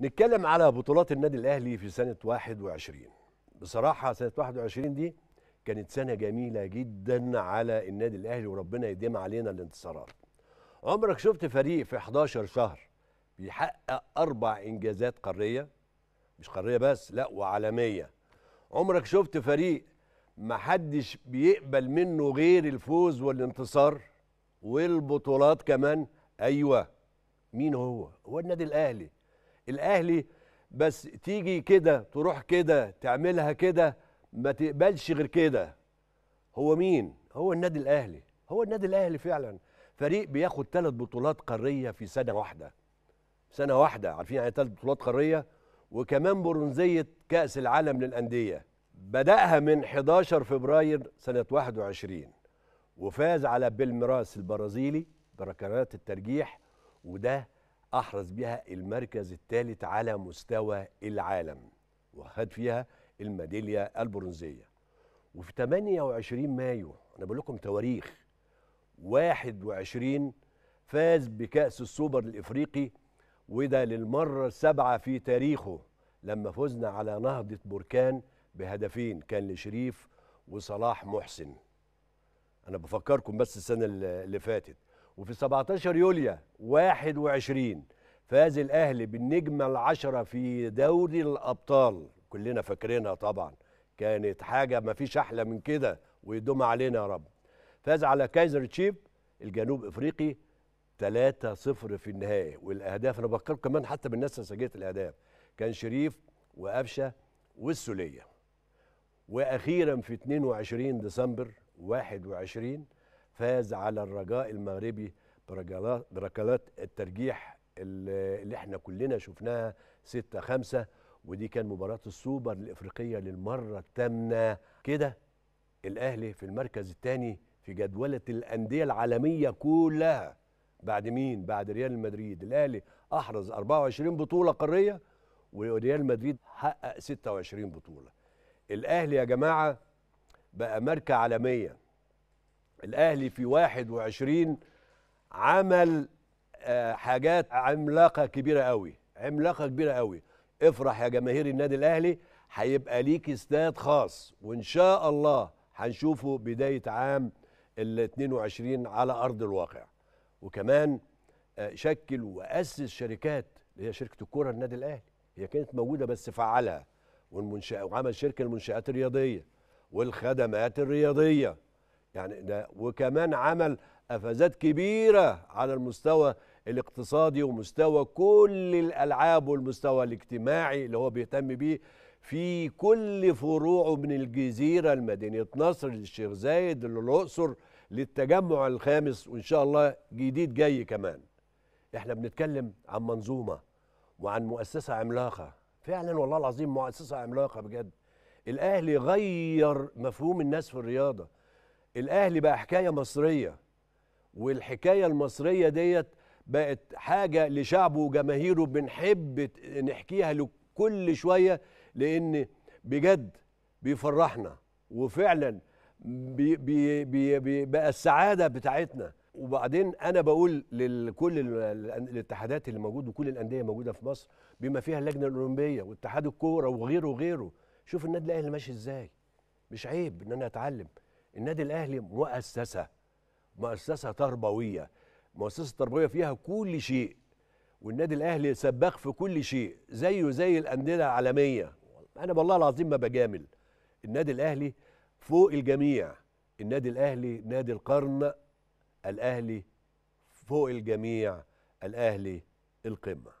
نتكلم على بطولات النادي الاهلي في سنه 21 بصراحه سنه 21 دي كانت سنه جميله جدا على النادي الاهلي وربنا يديم علينا الانتصارات عمرك شفت فريق في 11 شهر بيحقق اربع انجازات قاريه مش قاريه بس لا وعالميه عمرك شفت فريق محدش بيقبل منه غير الفوز والانتصار والبطولات كمان ايوه مين هو هو النادي الاهلي الاهلي بس تيجي كده تروح كده تعملها كده ما تقبلش غير كده هو مين هو النادي الاهلي هو النادي الاهلي فعلا فريق بياخد ثلاث بطولات قاريه في سنه واحده سنه واحده عارفين يعني ثلاث إيه بطولات قاريه وكمان برونزيه كاس العالم للانديه بداها من 11 فبراير سنه 21 وفاز على بالميراس البرازيلي بركلات الترجيح وده أحرز بها المركز الثالث على مستوى العالم وخد فيها الميدالية البرونزية وفي 28 مايو أنا بقول لكم تواريخ 21 فاز بكأس السوبر الإفريقي وده للمرة السابعة في تاريخه لما فزنا على نهضة بركان بهدفين كان لشريف وصلاح محسن أنا بفكركم بس السنة اللي فاتت وفي 17 يوليو 21 فاز الاهلي بالنجمه العشره في دوري الابطال كلنا فاكرينها طبعا كانت حاجه ما فيش احلى من كده ويدوم علينا يا رب فاز على كايزر تشيب الجنوب افريقي 3-0 في النهائي والاهداف انا بفكر كمان حتى بالناس اللي سجلت الاهداف كان شريف وقفشه والسوليه واخيرا في 22 ديسمبر 21 فاز على الرجاء المغربي بركلات الترجيح اللي احنا كلنا شفناها 6 5 ودي كان مباراة السوبر الإفريقية للمرة الثامنة كده الأهلي في المركز الثاني في جدولة الأندية العالمية كلها بعد مين؟ بعد ريال مدريد الأهلي أحرز 24 بطولة قارية وريال مدريد حقق 26 بطولة الأهلي يا جماعة بقى ماركة عالمية الاهلي في 21 عمل آه، حاجات عملاقه كبيره قوي عملاقه كبيره قوي افرح يا جماهير النادي الاهلي هيبقى ليك استاد خاص وان شاء الله هنشوفه بدايه عام ال 22 على ارض الواقع وكمان آه، شكل واسس شركات اللي هي شركه الكوره النادي الاهلي هي كانت موجوده بس فعلها والمنشأ وعمل شركه المنشات الرياضيه والخدمات الرياضيه يعني ده وكمان عمل قفزات كبيرة على المستوى الاقتصادي ومستوى كل الألعاب والمستوى الاجتماعي اللي هو بيهتم بيه في كل فروعه من الجزيرة لمدينة نصر للشيخ زايد للأقصر للتجمع الخامس وإن شاء الله جديد جاي كمان احنا بنتكلم عن منظومة وعن مؤسسة عملاقة فعلا والله العظيم مؤسسة عملاقة بجد الأهلي غير مفهوم الناس في الرياضة الاهلي بقى حكايه مصريه والحكايه المصريه ديت بقت حاجه لشعبه وجماهيره بنحب نحكيها لكل شويه لان بجد بيفرحنا وفعلا بي بي بي بي بقى السعاده بتاعتنا وبعدين انا بقول لكل الاتحادات اللي موجوده وكل الانديه موجوده في مصر بما فيها اللجنه الاولمبيه واتحاد الكوره وغيره وغيره شوف النادي الاهلي ماشي ازاي مش عيب ان انا اتعلم النادي الاهلي مؤسسه مؤسسه تربويه مؤسسه تربويه فيها كل شيء والنادي الاهلي سباق في كل شيء زيه زي الانديه العالميه انا والله العظيم ما بجامل النادي الاهلي فوق الجميع النادي الاهلي نادي القرن الاهلي فوق الجميع الاهلي القمه